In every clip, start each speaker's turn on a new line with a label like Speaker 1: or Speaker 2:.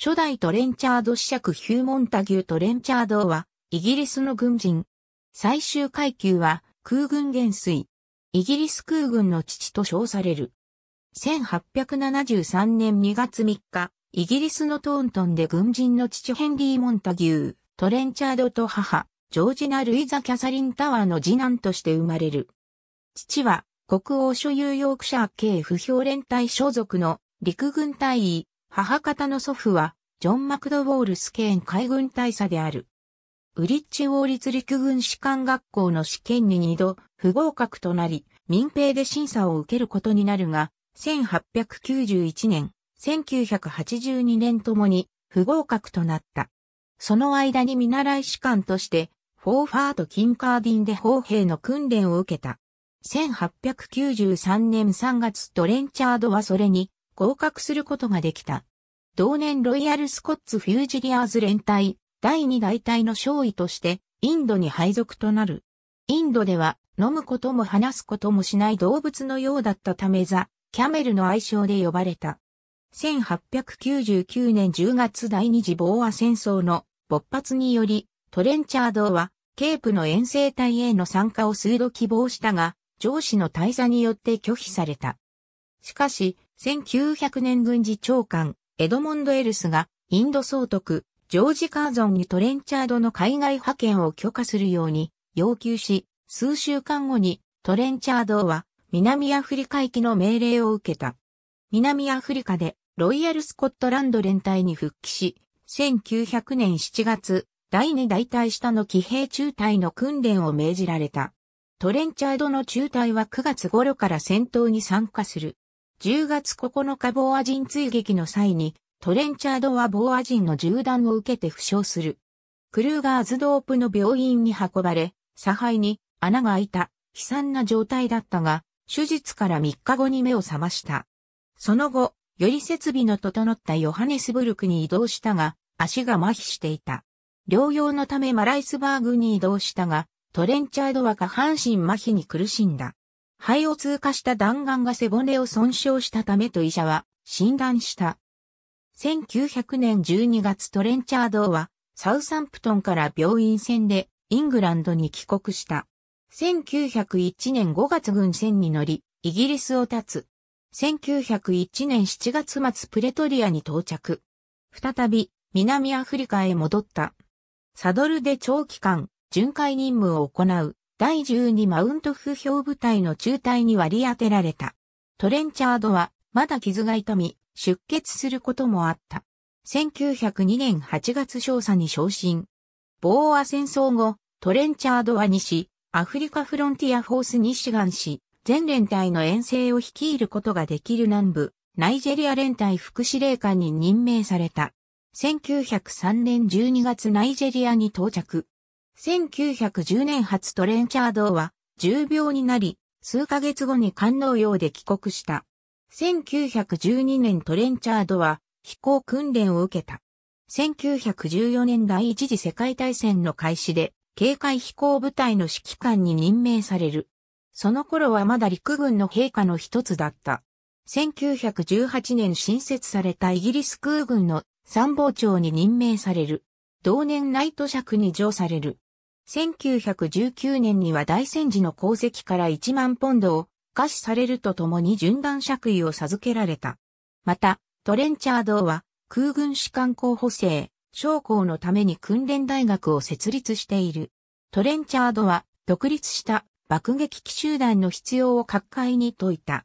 Speaker 1: 初代トレンチャード子爵ヒューモンタギュートレンチャードは、イギリスの軍人。最終階級は、空軍元帥。イギリス空軍の父と称される。1873年2月3日、イギリスのトーントンで軍人の父ヘンリー・モンタギュー、トレンチャードと母、ジョージナ・ルイザ・キャサリン・タワーの次男として生まれる。父は、国王所有ヨークシャー系不評連隊所属の陸軍隊員、母方の祖父は、ジョン・マクドウォールスケーン海軍大佐である。ウリッチ王立陸軍士官学校の試験に二度不合格となり、民兵で審査を受けることになるが、1891年、1982年ともに不合格となった。その間に見習い士官として、フォーファーとキンカーディンで砲兵の訓練を受けた。1893年3月トレンチャードはそれに合格することができた。同年ロイヤルスコッツフュージリアーズ連隊第2大隊の少尉としてインドに配属となる。インドでは飲むことも話すこともしない動物のようだったためザ・キャメルの愛称で呼ばれた。1899年10月第二次ボーア戦争の勃発により、トレンチャードはケープの遠征隊への参加を数度希望したが、上司の大佐によって拒否された。しかし、1900年軍事長官、エドモンド・エルスが、インド総督、ジョージ・カーゾンにトレンチャードの海外派遣を許可するように要求し、数週間後にトレンチャードは南アフリカ行きの命令を受けた。南アフリカでロイヤル・スコットランド連隊に復帰し、1900年7月、第2大隊下の騎兵中隊の訓練を命じられた。トレンチャードの中隊は9月頃から戦闘に参加する。10月9日ボーア人追撃の際に、トレンチャードはボーア人の銃弾を受けて負傷する。クルーガーズドープの病院に運ばれ、差配に穴が開いた悲惨な状態だったが、手術から3日後に目を覚ました。その後、より設備の整ったヨハネスブルクに移動したが、足が麻痺していた。療養のためマライスバーグに移動したが、トレンチャードは下半身麻痺に苦しんだ。肺を通過した弾丸が背骨を損傷したためと医者は診断した。1900年12月トレンチャードはサウサンプトンから病院船でイングランドに帰国した。1901年5月軍船に乗り、イギリスを立つ。1901年7月末プレトリアに到着。再び南アフリカへ戻った。サドルで長期間巡回任務を行う。第12マウント風評部隊の中隊に割り当てられた。トレンチャードは、まだ傷が痛み、出血することもあった。1902年8月少佐に昇進。ボーア戦争後、トレンチャードは西、アフリカフロンティアフォースに志願し、全連隊の遠征を率いることができる南部、ナイジェリア連隊副司令官に任命された。1903年12月ナイジェリアに到着。1910年初トレンチャードは重病になり、数ヶ月後に官能用で帰国した。1912年トレンチャードは飛行訓練を受けた。1914年第一次世界大戦の開始で、警戒飛行部隊の指揮官に任命される。その頃はまだ陸軍の陛下の一つだった。1918年新設されたイギリス空軍の参謀長に任命される。同年ナイト尺に上される。1919年には大戦時の功績から1万ポンドを可視されるとともに順断爵位を授けられた。また、トレンチャードは空軍士官候補生、将校のために訓練大学を設立している。トレンチャードは独立した爆撃機集団の必要を各界に説いた。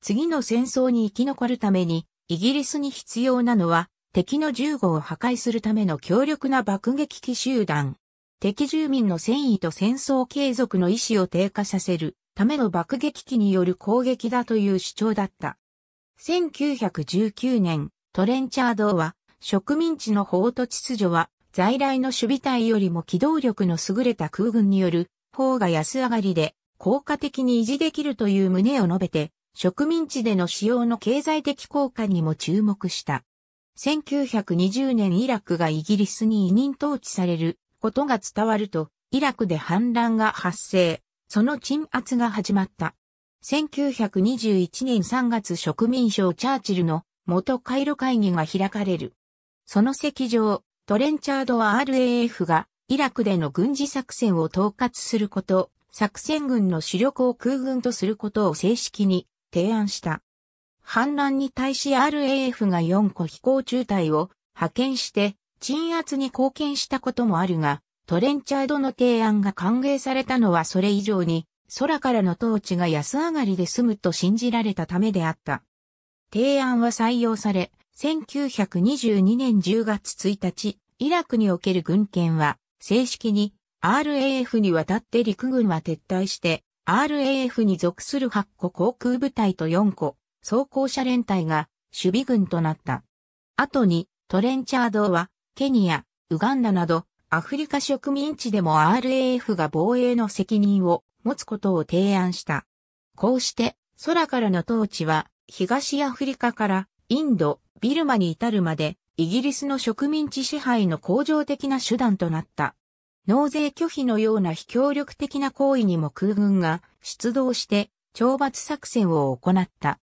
Speaker 1: 次の戦争に生き残るために、イギリスに必要なのは、敵の銃後を破壊するための強力な爆撃機集団。敵住民の戦意と戦争継続の意思を低下させるための爆撃機による攻撃だという主張だった。1919年、トレンチャードは植民地の法と秩序は在来の守備隊よりも機動力の優れた空軍による法が安上がりで効果的に維持できるという旨を述べて植民地での使用の経済的効果にも注目した。1920年イラクがイギリスに委任統治されることが伝わると、イラクで反乱が発生、その鎮圧が始まった。1921年3月植民省チャーチルの元カイロ会議が開かれる。その席上、トレンチャードは RAF がイラクでの軍事作戦を統括すること、作戦軍の主力を空軍とすることを正式に提案した。反乱に対し RAF が4個飛行中隊を派遣して鎮圧に貢献したこともあるが、トレンチャードの提案が歓迎されたのはそれ以上に、空からの統治が安上がりで済むと信じられたためであった。提案は採用され、1922年10月1日、イラクにおける軍権は、正式に RAF に渡って陸軍は撤退して、RAF に属する8個航空部隊と4個、装甲車連隊が守備軍となった。後に、トレンチャードはケニア、ウガンダなど、アフリカ植民地でも RAF が防衛の責任を持つことを提案した。こうして、空からの統治は、東アフリカからインド、ビルマに至るまで、イギリスの植民地支配の恒常的な手段となった。納税拒否のような非協力的な行為にも空軍が出動して懲罰作戦を行った。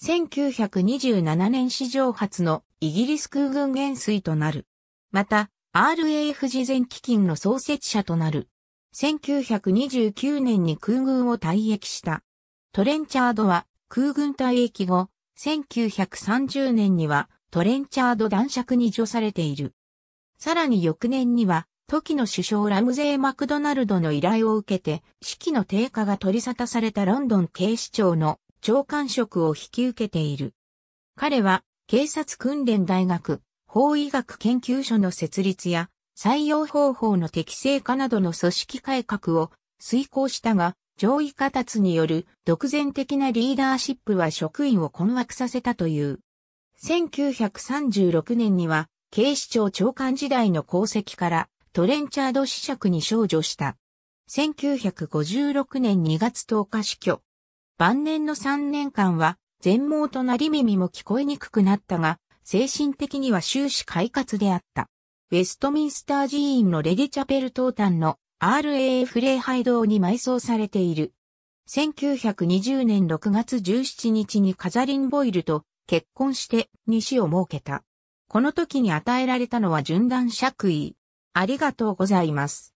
Speaker 1: 1927年史上初のイギリス空軍元帥となる。また、r a f 事前基金の創設者となる。1929年に空軍を退役した。トレンチャードは空軍退役後、1930年にはトレンチャード男爵に除されている。さらに翌年には、時の首相ラムゼー・マクドナルドの依頼を受けて、士気の低下が取り沙汰されたロンドン警視庁の長官職を引き受けている。彼は警察訓練大学法医学研究所の設立や採用方法の適正化などの組織改革を遂行したが、上位下達による独善的なリーダーシップは職員を困惑させたという。1936年には警視庁長官時代の功績からトレンチャード試着に少女した。1956年2月10日死去。晩年の3年間は全盲となり耳も聞こえにくくなったが、精神的には終始快活であった。ウェストミンスター寺院のレディチャペル東端の RAF 礼拝堂に埋葬されている。1920年6月17日にカザリン・ボイルと結婚して西を設けた。この時に与えられたのは順断爵位。ありがとうございます。